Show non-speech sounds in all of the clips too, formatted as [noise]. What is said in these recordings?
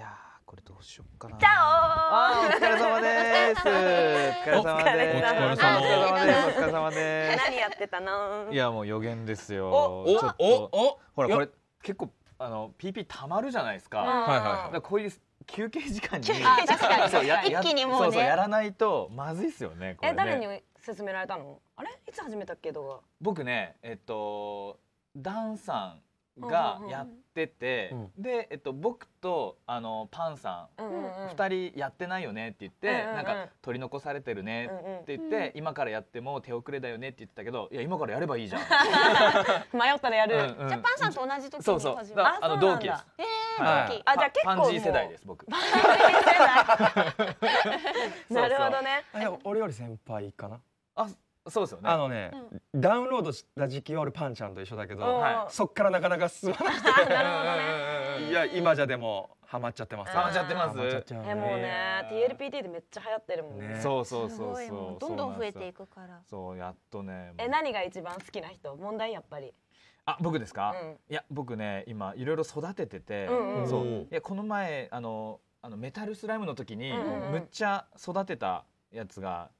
やこれどうしよっかな。チャオお疲れ様です。お疲れ様です。お疲れ様です。何やってたの？いやもう予言ですよ。おおおほらこれ結構あの PP たまるじゃないですか。はいはいはい。こういう休憩時間に [laughs] 一気にもうやらないとまずいですよね。え誰に勧められたの？あれいつ始めたっけ動画？僕ねえっとダンさん。がやってて、で、えっと、僕とあのパンさん、2人やってないよねって言って、なんか取り残されてるねって言って、今からやっても手遅れだよねって言ってたけどいや今からやればいいじゃん [laughs] 迷ったらやる、じゃパンさんと同じ時にそうそうあの同期ですえー、同期、あじゃ結構パンジー世代です僕 [laughs] パンジー世代 [laughs] なるほどね俺より先輩かなあそうですよねあのね、うん、ダウンロードした時期は俺パンちゃんと一緒だけど、はい、そっからなかなか進まなくてね、いや今じゃでもハマっちゃってます、ハマっちゃってますえ、ね、もうね TLPT でめっちゃ流行ってるもんねそうそうそうそうどんどん増えていくからそうやっとねえ何が一番好きな人問題やっぱりあ僕ですか、うん、いや僕ね今いろいろ育ててて、うんうん、そういやこの前あのあのメタルスライムの時に、うんうん、むっちゃ育てたやつが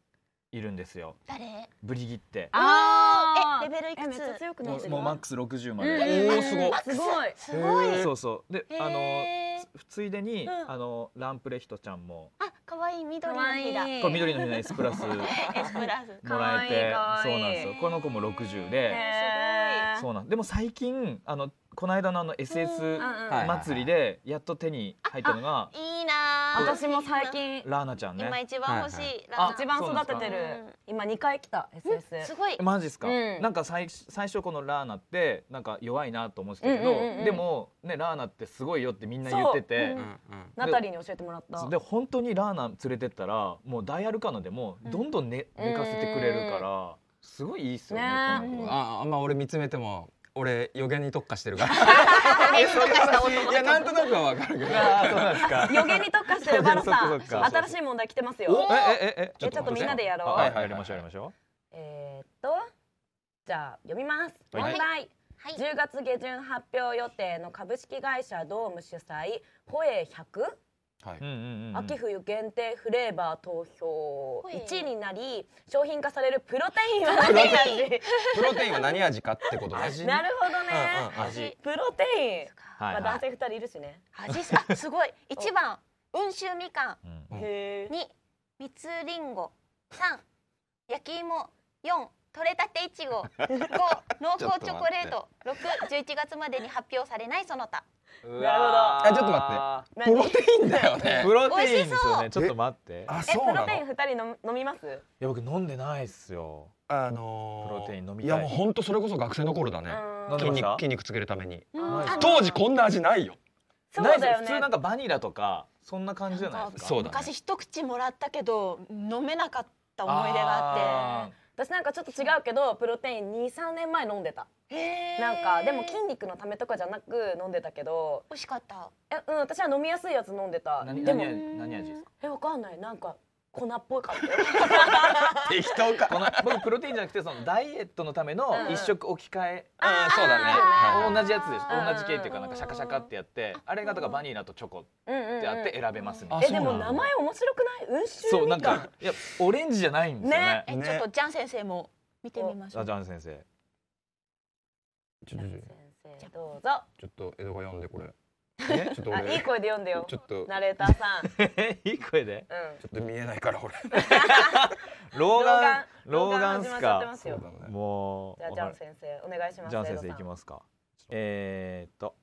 いるんですよ。誰？ブリギって。ああ、えレベルいくつ？強くなってもうマックス六十まで。おおすごすごい。すごい。そうそうであのついでに、あのランプレヒトちゃんも。あ可愛い緑の日だ。これ緑のひだ S プラス。S [laughs] プラス。もらえてそうなんですよ。この子も六十で。すごい。そうなんでも最近あのこの間のあの SS 祭りでやっと手に入ったのが。いいな。私も最近ラーナちゃんね今一番欲しい、はいはい、一番育ててる今2回来た SS すごいマジっすか、うん、なんか最最初このラーナってなんか弱いなと思ってたけど、うんうんうんでもねラーナってすごいよってみんな言ってて、ナタリーに教えてもらったで本当にラーナ連れてったらもうダイヤルカナでもどんどん寝,、寝かせてくれるからすごいいいっすよねねああんま俺見つめても俺予言に特化してるから [laughs] いやなんとなくはわかるけど。[laughs] 予言に特化してるバロさん。新しい問題来てますよ。えええちょっとみんなでやろう。はいはいやりましょうやりましょう。えっとじゃあ読みます。問題。はい、10月下旬発表予定の株式会社ドーム主催ホエ100はい秋冬限定フレーバー投票1位になり商品化されるプロテインは何味プロテインは何味かってこと味なるほどね、うんうん、味プロテイン、はいはい、まあ、男性2人いるしね味あすごい1 [laughs] 番温州みかん、うん、2蜜りんご3焼き芋4とれたていちご5 [laughs] 濃厚チョコレート611月までに発表されないその他なるほど。え、ちょっと待って。プロテインだよね。[laughs] プロテインですよね。ちょっと待って。え、そプロテイン二人の飲みます？いや僕飲んでないっすよ。あのー、プロテイン飲みい。いやもう本当それこそ学生の頃だね。筋肉筋肉つけるために。当時こんな味ないよ。そうだよね。普通なんかバニラとかそんな感じじゃないですか。そうだ、ね。昔一口もらったけど飲めなかった思い出があって。私なんかちょっと違うけどプロテイン23年前飲んでたなんかでも筋肉のためとかじゃなく飲んでたけど美味しかったえうん私は飲みやすいやつ飲んでたでも何味ですかえわかんないなんか粉っぽかったよ適当か粉僕プロテインじゃなくてそのダイエットのための一食置き換え、うん、うそうだね、同じやつです同じ系っていうかなんかシャカシャカってやってあれがだかバニラとチョコってあって選べますみたいな、えでも名前面白くない温州そうなんかいやオレンジじゃないんですよね、ねね、ちょっとジャン先生も見てみましょうジャン先生ちょっとどうぞちょっと江戸が読んでこれね、ちょっと俺いい声で読んでよちょっとナレーターさん、[laughs] いい声でちょっと見えないから俺 [laughs] 老眼老眼っすかもうじゃあジャン先生お願いしますジャン先生いきますかえー、っと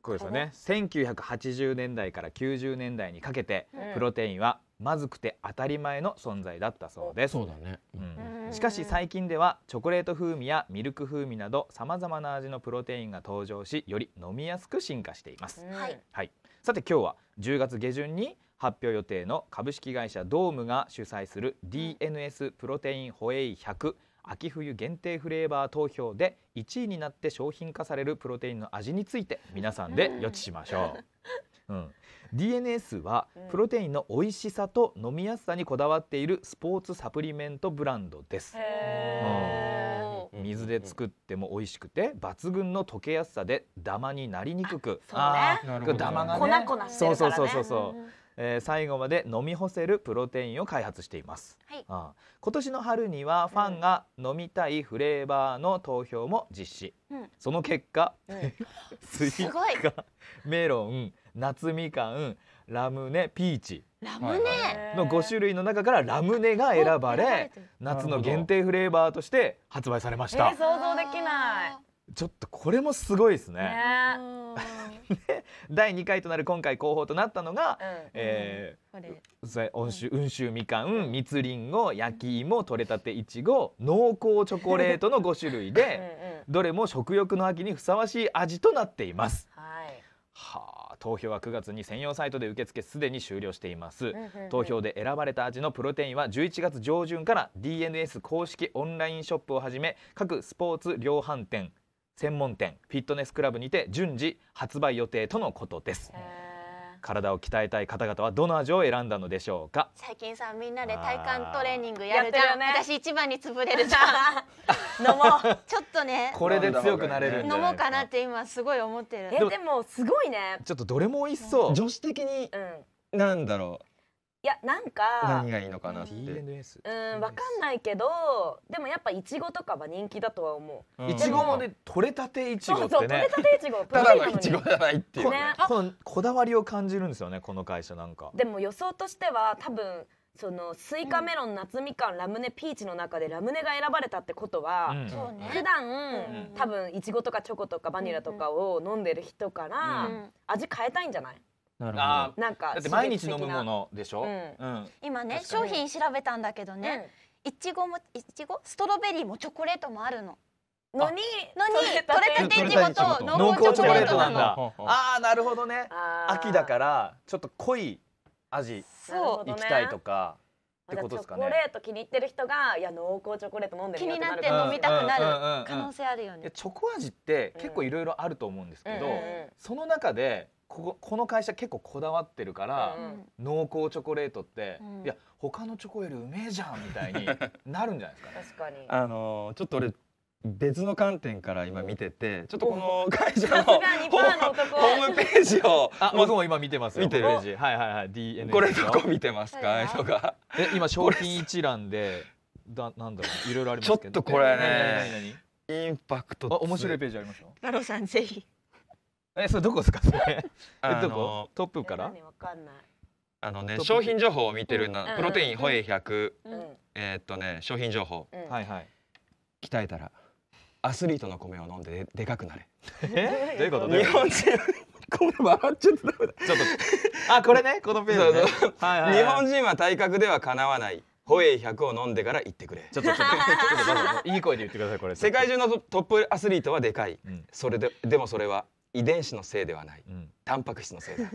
こうですよね1980年代から90年代にかけて、うんプロテインはまずくて当たり前の存在だったそうですそうだね、うんしかし最近ではチョコレート風味やミルク風味などさまざまな味のプロテインが登場しより飲みやすく進化しています、はい、はい、さて今日は10月下旬に発表予定の株式会社ドームが主催する DNS プロテインホエイ100秋冬限定フレーバー投票で1位になって商品化されるプロテインの味について皆さんで予知しましょう。[laughs] うん、DNS はプロテインの美味しさと飲みやすさにこだわっているスポーツサプリメントブランドです。うん水で作っても美味しくて抜群の溶けやすさでダマになりにくくあそうねダマがね粉々してるからねそうそうそうそうそう、えー、最後まで飲み干せるプロテインを開発しています、はい、あ今年の春にはファンが飲みたいフレーバーの投票も実施、うん、その結果、うん、[laughs] スイカメロン夏みかんラムネピーチラムネの5種類の中からラムネが選ばれ夏の限定フレーバーとして発売されました、えー、想像できないちょっとこれもすごいですね、ね、[laughs] 第2回となる今回候補となったのが、うんえー、温州温州みかん蜜りんご焼き芋とれたていちご濃厚チョコレートの5種類でうん、どれも食欲の秋にふさわしい味となっています。はい、はあ投票は9月に専用サイトで受付すでに終了しています、投票で選ばれた味のプロテインは11月上旬から DNS 公式オンラインショップをはじめ各スポーツ量販店専門店フィットネスクラブにて順次発売予定とのことです。体を鍛えたい方々はどの味を選んだのでしょうか最近さみんなで体幹トレーニングやるじゃん、ね、私一番に潰れるじゃん [laughs] 飲もう [laughs] ちょっとねこれで強くなれる飲もうかなって今すごい思ってるえでもすごいねちょっとどれも美味しそう、女子的に、うん、なんだろういやなんか何がいいのかなってうんわかんないけどでもやっぱいちごとかは人気だとは思ういちごもね取れたていちごってね取れたていちごただのいちごじゃないっていうこのこだわりを感じるんですよねこの会社なんかでも予想としては多分そのスイカメロン夏みかんラムネピーチの中でラムネが選ばれたってことは、うん、普段、多分いちごとかチョコとかバニラとかを飲んでる人から、味変えたいんじゃないなるほど。なんかだって毎日飲むものでしょ。うん。今ね商品調べたんだけどね、いちごもいちごストロベリーもチョコレートもあるの。のにのに取れたていちごと濃厚チョコレートなんだ。ああなるほどね。秋だからちょっと濃い味行きたいとか。ってことですかね。チョコレート気に入ってる人がいや濃厚チョコレート飲んで気になって飲みたくなる可能性あるよね。チョコ味って結構いろいろあると思うんですけど、その中でこここの会社結構こだわってるから、うん、濃厚チョコレートって、うん、いや他のチョコよりうめえじゃんみたいに [laughs] なるんじゃないですか、ね、確かにあのー、ちょっと俺別の観点から今見ててちょっとこの会社のホームページをあ僕も今見てますよ見てるページはいはいはい DNA これどこ見てますか、はい、とかえ今商品一覧でだなんだろういろいろありますけどちょっとこれねインパクト面白いページありますよ太郎さんぜひえ、それどこですかそれ。[laughs] え、どこ？トップから？かあのね、商品情報を見てるな、プロテインホエイ百、0 0えっとね、商品情報。はいはい。鍛えたらアスリートの米を飲んででかくなれ。え？どういうこと？日本人。これ笑っちゃったちょっと [laughs] あこれねこのページ、日本人は体格ではかなわないホエイ100を飲んでから言ってくれちょっとちょっといい声で言ってくださいこれ世界中のトップアスリートはでかい、それででもそれは遺伝子のせいではない、うん、タンパク質のせいだ [laughs]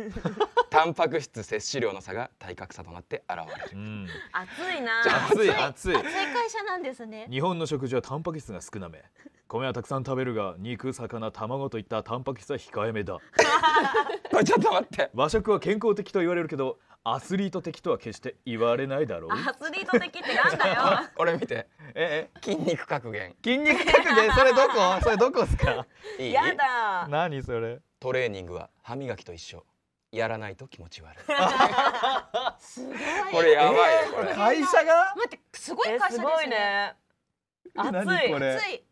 タンパク質摂取量の差が体格差となって現れる、うん、熱いな暑い暑い熱い会社なんですね日本の食事はタンパク質が少なめ米はたくさん食べるが肉魚卵といったタンパク質は控えめだ [laughs] これちょっと待って和食は健康的と言われるけどアスリート的とは決して言われないだろう。アスリート的ってなんだよ。こ [laughs] れ見て。ええ。筋肉格言。筋肉格言それどこ？それどこですか？いいやだ。何それ？トレーニングは歯磨きと一緒。やらないと気持ち悪い。すごい。これやばい、えー、これ。会社が？待ってすごい会社ですね。えー、すごいね。熱い。熱い。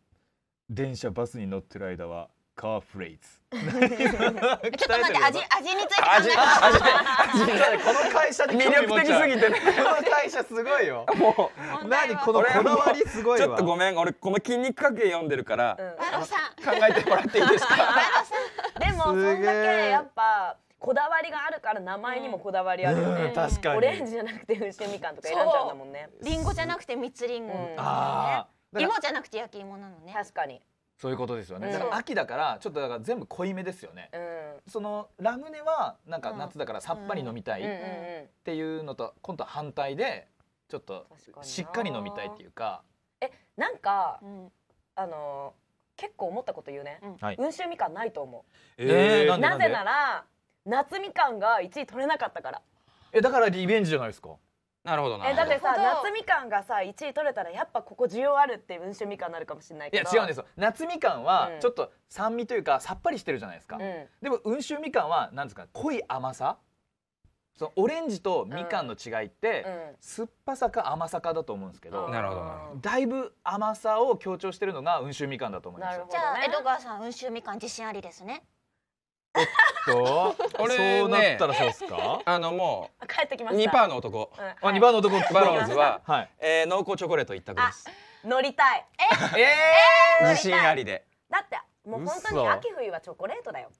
電車バスに乗ってる間はカーフレーズ。[laughs] ちょっと待って味味について味味この会社魅力的すぎて、この会社すごいよ。もう何このこだわりすごいちょっとごめん俺この筋肉関係読んでるから、うん、考えてもらっていいですか。でもそんだけやっぱ。こだわりがあるから名前にもこだわりあるよね、うん、オレンジじゃなくて牛みかんとか選んじゃうんだもんねリンゴじゃなくて蜜りんご、ああ。芋じゃなくて焼き芋なのね確かにそういうことですよね、だから秋だからちょっとだから全部濃いめですよね、そのラムネはなんか夏だからさっぱり飲みたいっていうのと今度は反対でちょっとしっかり飲みたいっていうかえなんか、あの結構思ったこと言うね、うん、温州みかんないと思う、えー、なぜなら夏みかんが一位取れなかったからえだからリベンジじゃないですかなるほどなえだってさ夏みかんがさ1位取れたらやっぱここ需要あるって温州みかんになるかもしれないけどいや違うんですよ夏みかんはちょっと酸味というかさっぱりしてるじゃないですか、うん、でも温州みかんは何ですか濃い甘さそのオレンジとみかんの違いって、酸っぱさか甘さかだと思うんですけど、なるほどだいぶ甘さを強調してるのが温州みかんだと思います、ね、じゃあ江戸川さん温州みかん自信ありですねおっと、こ [laughs] れ、そうなったらそうですか。あのもう帰ってきました。二パーの男、あ二パーの男バローズは、はえ濃厚チョコレート一択です。乗りたい。ええ自信ありで。だってもう本当に秋冬はチョコレートだよ。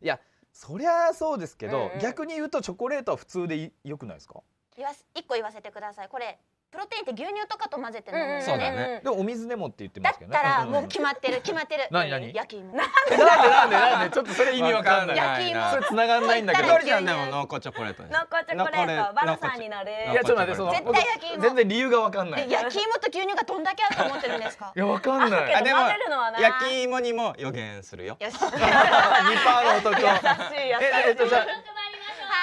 いや、そりゃそうですけど、逆に言うとチョコレートは普通でよくないですか。言わ一個言わせてください。これプロテインって牛乳とかと混ぜて飲むんよね,、でもお水でもって言ってますけど、ね、だったらもう決まってる決まってる何何焼き芋 [laughs] なんでなんでなんでちょっとそれ意味わかんない焼き芋それ繋がんないんだけどノリちゃんでも濃厚チョコレート濃厚チョコレートバナさんになるいやちょっと待ってその絶対焼き芋全然理由がわかんない焼き芋と牛乳がどんだけあると思ってるんですか [laughs] いやわかんない [laughs] あでも焼き芋にも予言するよよし二パーの男優しい優しいええっとじゃ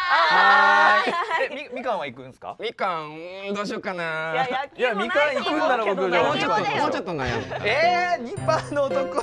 はいみみかんは行くんですかみかんどうしようかないやみかん行くんだろ僕もうちょっともうちょっと悩む。ええー、ニパーの男